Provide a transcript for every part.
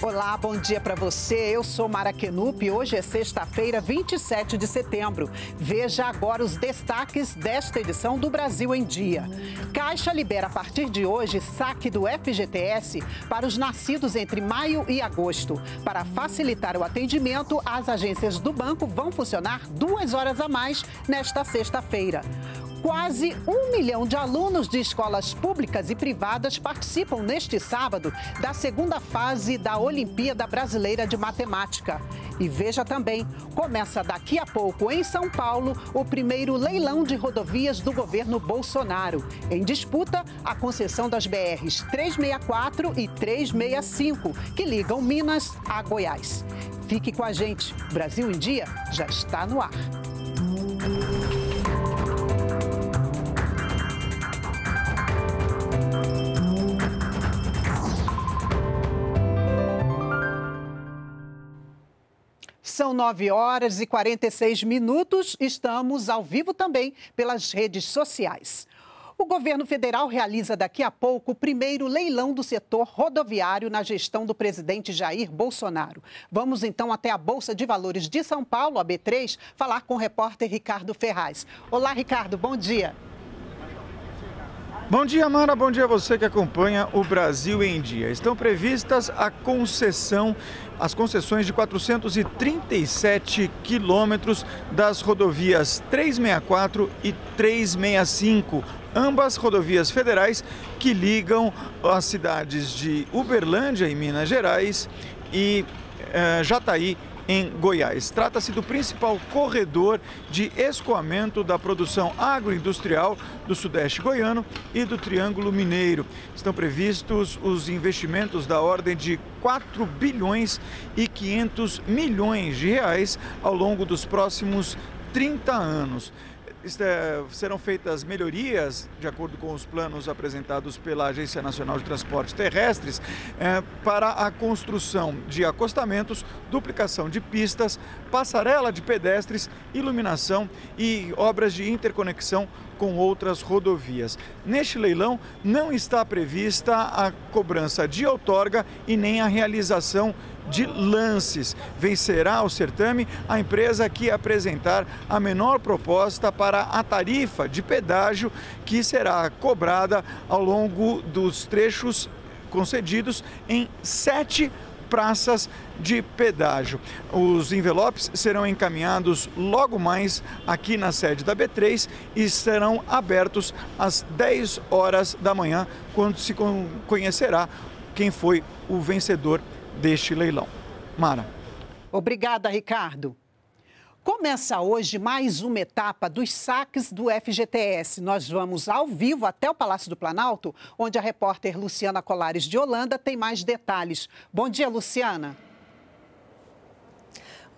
Olá, bom dia para você. Eu sou Mara Kenup e hoje é sexta-feira, 27 de setembro. Veja agora os destaques desta edição do Brasil em Dia. Caixa libera a partir de hoje saque do FGTS para os nascidos entre maio e agosto. Para facilitar o atendimento, as agências do banco vão funcionar duas horas a mais nesta sexta-feira. Quase um milhão de alunos de escolas públicas e privadas participam neste sábado da segunda fase da Olimpíada Brasileira de Matemática. E veja também, começa daqui a pouco em São Paulo o primeiro leilão de rodovias do governo Bolsonaro. Em disputa, a concessão das BRs 364 e 365, que ligam Minas a Goiás. Fique com a gente. Brasil em Dia já está no ar. São 9 horas e 46 minutos. Estamos ao vivo também pelas redes sociais. O governo federal realiza daqui a pouco o primeiro leilão do setor rodoviário na gestão do presidente Jair Bolsonaro. Vamos então até a Bolsa de Valores de São Paulo, a B3, falar com o repórter Ricardo Ferraz. Olá, Ricardo, bom dia. Bom dia, Mara. Bom dia a você que acompanha o Brasil em Dia. Estão previstas a concessão, as concessões de 437 quilômetros das rodovias 364 e 365, ambas rodovias federais que ligam as cidades de Uberlândia, em Minas Gerais, e eh, Jataí, em Goiás. Trata-se do principal corredor de escoamento da produção agroindustrial do Sudeste Goiano e do Triângulo Mineiro. Estão previstos os investimentos da ordem de 4 bilhões e 500 milhões de reais ao longo dos próximos 30 anos. É, serão feitas melhorias, de acordo com os planos apresentados pela Agência Nacional de Transportes Terrestres, é, para a construção de acostamentos, duplicação de pistas, passarela de pedestres, iluminação e obras de interconexão com outras rodovias. Neste leilão não está prevista a cobrança de outorga e nem a realização de lances. Vencerá o certame a empresa que apresentar a menor proposta para a tarifa de pedágio que será cobrada ao longo dos trechos concedidos em sete praças de pedágio. Os envelopes serão encaminhados logo mais aqui na sede da B3 e serão abertos às 10 horas da manhã, quando se conhecerá quem foi o vencedor deste leilão. Mara. Obrigada, Ricardo. Começa hoje mais uma etapa dos saques do FGTS. Nós vamos ao vivo até o Palácio do Planalto, onde a repórter Luciana Colares de Holanda tem mais detalhes. Bom dia, Luciana.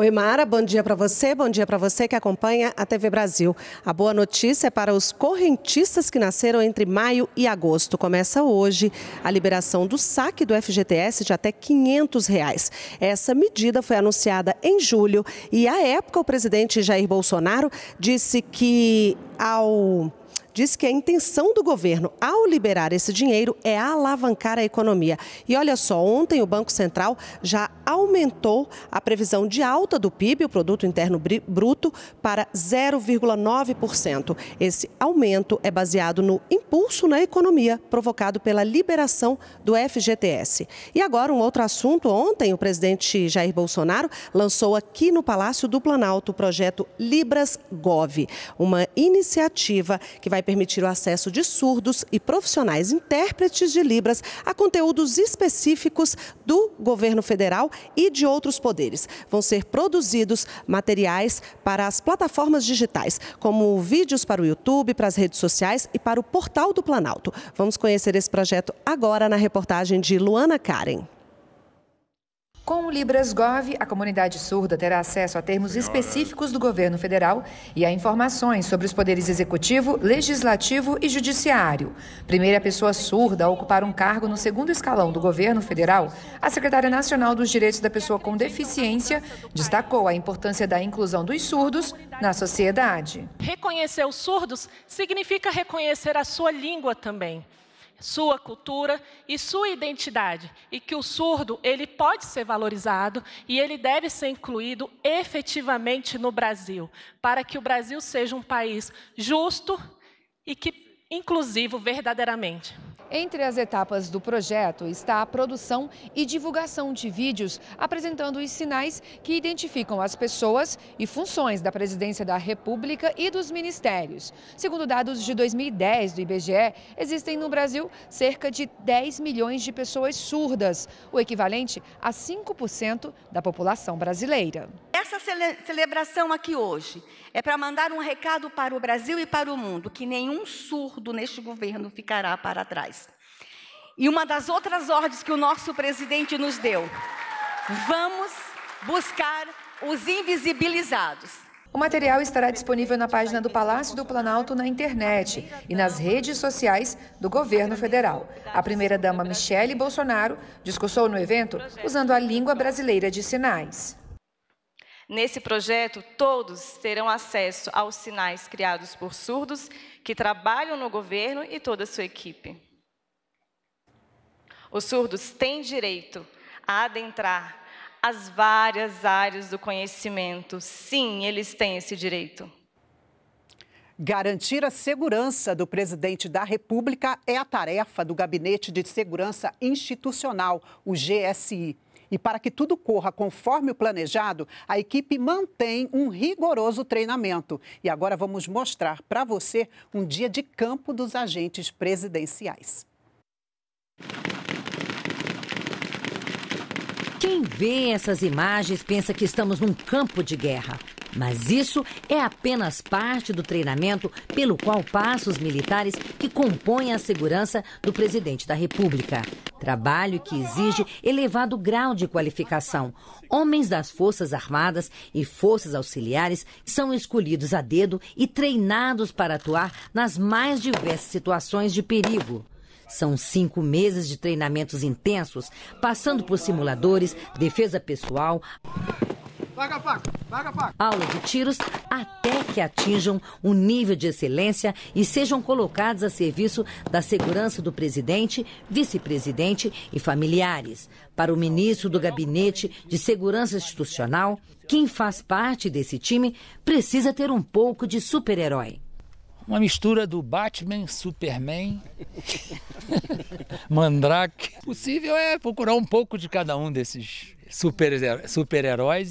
Oi, Mara, bom dia para você, bom dia para você que acompanha a TV Brasil. A boa notícia é para os correntistas que nasceram entre maio e agosto. Começa hoje a liberação do saque do FGTS de até R$ 500. Reais. Essa medida foi anunciada em julho e, à época, o presidente Jair Bolsonaro disse que ao diz que a intenção do governo ao liberar esse dinheiro é alavancar a economia. E olha só, ontem o Banco Central já aumentou a previsão de alta do PIB, o produto interno bruto, para 0,9%. Esse aumento é baseado no impulso na economia provocado pela liberação do FGTS. E agora um outro assunto, ontem o presidente Jair Bolsonaro lançou aqui no Palácio do Planalto o projeto Libras Gov, uma iniciativa que vai permitir o acesso de surdos e profissionais intérpretes de Libras a conteúdos específicos do governo federal e de outros poderes. Vão ser produzidos materiais para as plataformas digitais, como vídeos para o YouTube, para as redes sociais e para o portal do Planalto. Vamos conhecer esse projeto agora na reportagem de Luana Karen. Com o Gov, a comunidade surda terá acesso a termos específicos do governo federal e a informações sobre os poderes executivo, legislativo e judiciário. Primeira pessoa surda a ocupar um cargo no segundo escalão do governo federal, a secretária nacional dos direitos da pessoa com deficiência destacou a importância da inclusão dos surdos na sociedade. Reconhecer os surdos significa reconhecer a sua língua também sua cultura e sua identidade, e que o surdo ele pode ser valorizado e ele deve ser incluído efetivamente no Brasil, para que o Brasil seja um país justo e que inclusivo verdadeiramente. Entre as etapas do projeto está a produção e divulgação de vídeos apresentando os sinais que identificam as pessoas e funções da Presidência da República e dos ministérios. Segundo dados de 2010 do IBGE, existem no Brasil cerca de 10 milhões de pessoas surdas, o equivalente a 5% da população brasileira. Essa cele celebração aqui hoje é para mandar um recado para o Brasil e para o mundo que nenhum surdo neste governo ficará para trás. E uma das outras ordens que o nosso presidente nos deu: vamos buscar os invisibilizados. O material estará disponível na página do Palácio do Planalto na internet e nas redes sociais do governo federal. A primeira-dama Michele Bolsonaro discursou no evento usando a língua brasileira de sinais. Nesse projeto, todos terão acesso aos sinais criados por surdos que trabalham no governo e toda a sua equipe. Os surdos têm direito a adentrar as várias áreas do conhecimento. Sim, eles têm esse direito. Garantir a segurança do presidente da República é a tarefa do Gabinete de Segurança Institucional, o GSI. E para que tudo corra conforme o planejado, a equipe mantém um rigoroso treinamento. E agora vamos mostrar para você um dia de campo dos agentes presidenciais. Quem vê essas imagens pensa que estamos num campo de guerra. Mas isso é apenas parte do treinamento pelo qual passam os militares que compõem a segurança do presidente da República. Trabalho que exige elevado grau de qualificação. Homens das Forças Armadas e Forças Auxiliares são escolhidos a dedo e treinados para atuar nas mais diversas situações de perigo. São cinco meses de treinamentos intensos, passando por simuladores, defesa pessoal. Paga, paga, paga, aula de tiros até que atinjam um nível de excelência e sejam colocados a serviço da segurança do presidente, vice-presidente e familiares. Para o ministro do Gabinete de Segurança Institucional, quem faz parte desse time precisa ter um pouco de super-herói. Uma mistura do Batman, Superman, Mandrake. O possível é procurar um pouco de cada um desses super-heróis super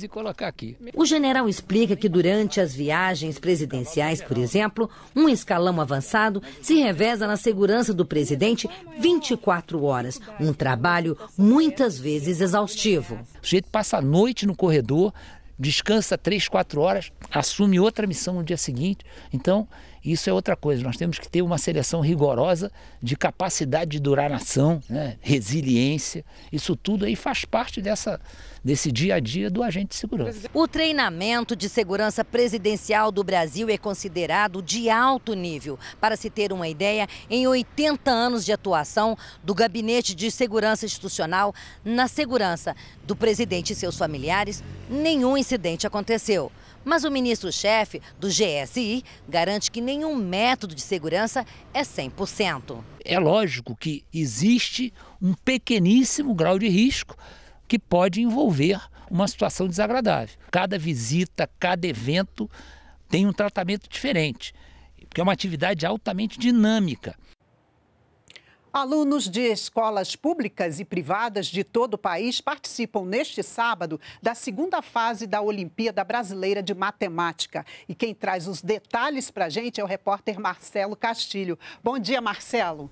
e colocar aqui. O general explica que durante as viagens presidenciais, por exemplo, um escalão avançado se reveza na segurança do presidente 24 horas. Um trabalho muitas vezes exaustivo. O sujeito passa a noite no corredor, descansa 3, 4 horas, assume outra missão no dia seguinte. Então, isso é outra coisa, nós temos que ter uma seleção rigorosa de capacidade de durar nação, né? resiliência, isso tudo aí faz parte dessa, desse dia a dia do agente de segurança. O treinamento de segurança presidencial do Brasil é considerado de alto nível. Para se ter uma ideia, em 80 anos de atuação do Gabinete de Segurança Institucional na segurança do presidente e seus familiares, nenhum incidente aconteceu. Mas o ministro-chefe do GSI garante que nenhum método de segurança é 100%. É lógico que existe um pequeníssimo grau de risco que pode envolver uma situação desagradável. Cada visita, cada evento tem um tratamento diferente, porque é uma atividade altamente dinâmica. Alunos de escolas públicas e privadas de todo o país participam neste sábado da segunda fase da Olimpíada Brasileira de Matemática. E quem traz os detalhes para a gente é o repórter Marcelo Castilho. Bom dia, Marcelo.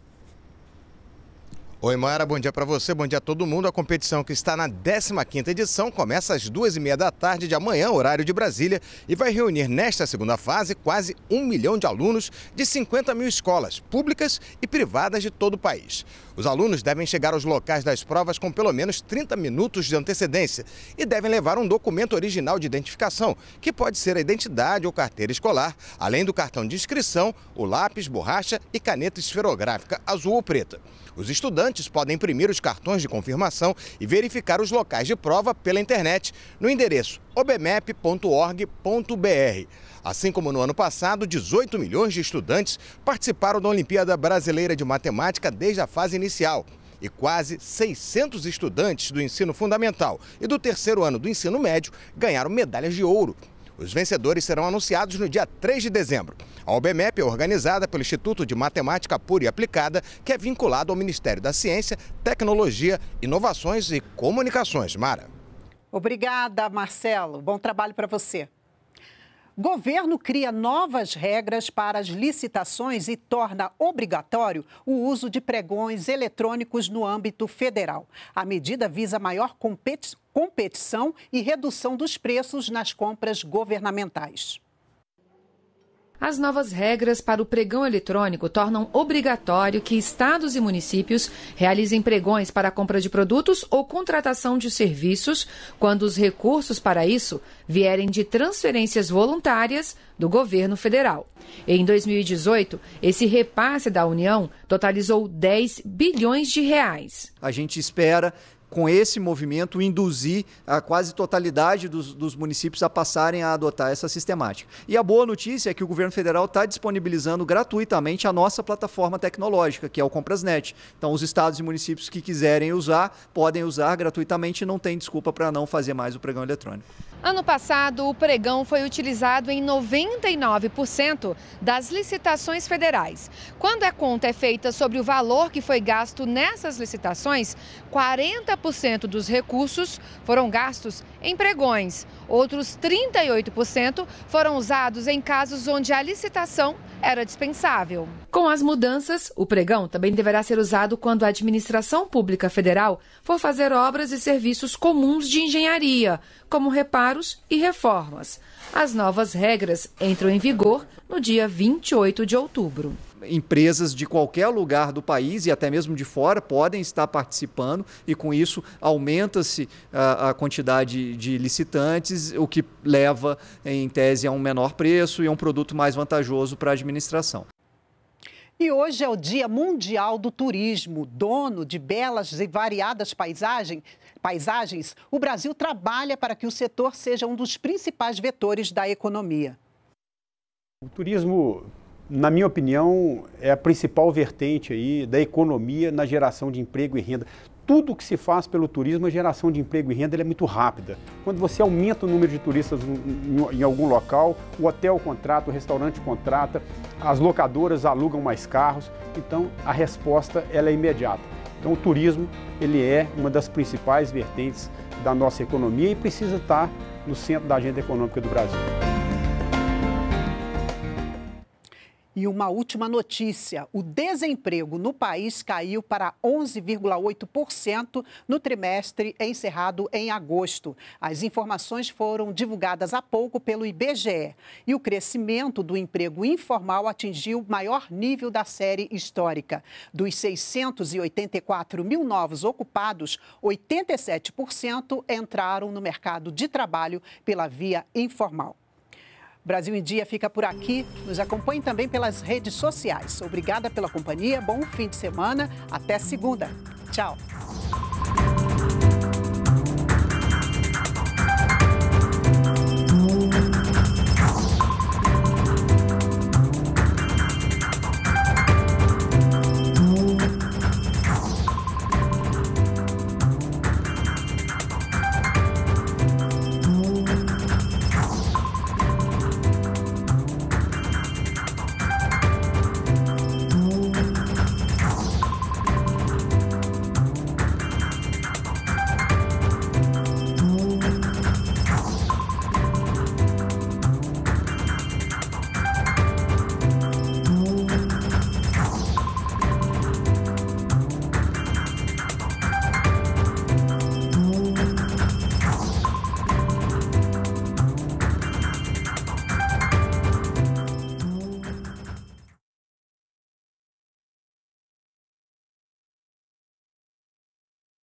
Oi, Mara, bom dia para você, bom dia a todo mundo. A competição que está na 15ª edição começa às duas e meia da tarde de amanhã, horário de Brasília, e vai reunir nesta segunda fase quase um milhão de alunos de 50 mil escolas públicas e privadas de todo o país. Os alunos devem chegar aos locais das provas com pelo menos 30 minutos de antecedência e devem levar um documento original de identificação, que pode ser a identidade ou carteira escolar, além do cartão de inscrição, o lápis, borracha e caneta esferográfica azul ou preta. Os estudantes podem imprimir os cartões de confirmação e verificar os locais de prova pela internet no endereço obmep.org.br. Assim como no ano passado, 18 milhões de estudantes participaram da Olimpíada Brasileira de Matemática desde a fase inicial. E quase 600 estudantes do ensino fundamental e do terceiro ano do ensino médio ganharam medalhas de ouro. Os vencedores serão anunciados no dia 3 de dezembro. A OBMEP é organizada pelo Instituto de Matemática Pura e Aplicada, que é vinculado ao Ministério da Ciência, Tecnologia, Inovações e Comunicações. Mara. Obrigada, Marcelo. Bom trabalho para você. Governo cria novas regras para as licitações e torna obrigatório o uso de pregões eletrônicos no âmbito federal. A medida visa maior competição e redução dos preços nas compras governamentais. As novas regras para o pregão eletrônico tornam obrigatório que estados e municípios realizem pregões para a compra de produtos ou contratação de serviços, quando os recursos para isso vierem de transferências voluntárias do governo federal. Em 2018, esse repasse da União totalizou 10 bilhões de reais. A gente espera com esse movimento, induzir a quase totalidade dos, dos municípios a passarem a adotar essa sistemática. E a boa notícia é que o governo federal está disponibilizando gratuitamente a nossa plataforma tecnológica, que é o Comprasnet. Então, os estados e municípios que quiserem usar, podem usar gratuitamente e não tem desculpa para não fazer mais o pregão eletrônico. Ano passado, o pregão foi utilizado em 99% das licitações federais. Quando a conta é feita sobre o valor que foi gasto nessas licitações, 40% dos recursos foram gastos em pregões. Outros 38% foram usados em casos onde a licitação era dispensável. Com as mudanças, o pregão também deverá ser usado quando a administração pública federal for fazer obras e serviços comuns de engenharia, como reparos e reformas. As novas regras entram em vigor no dia 28 de outubro empresas de qualquer lugar do país e até mesmo de fora podem estar participando e com isso aumenta-se a, a, quantidade de licitantes, o que leva em tese a um menor preço e a um produto mais vantajoso para a administração. E hoje é o Dia Mundial do Turismo. Dono de belas e variadas paisagens, paisagens, o Brasil trabalha para que o setor seja um dos principais vetores da economia. O turismo na minha opinião, é a principal vertente aí da economia na geração de emprego e renda. Tudo que se faz pelo turismo, a geração de emprego e renda é muito rápida. Quando você aumenta o número de turistas em algum local, o hotel contrata, o restaurante contrata, as locadoras alugam mais carros, então a resposta ela é imediata. Então o turismo ele é uma das principais vertentes da nossa economia e precisa estar no centro da agenda econômica do Brasil. E uma última notícia: o desemprego no país caiu para 11,8% no trimestre encerrado em agosto. As informações foram divulgadas há pouco pelo IBGE. E o crescimento do emprego informal atingiu o maior nível da série histórica. Dos 684 mil novos ocupados, 87% entraram no mercado de trabalho pela via informal. Brasil em Dia fica por aqui. Nos acompanhe também pelas redes sociais. Obrigada pela companhia. Bom fim de semana. Até segunda. Tchau.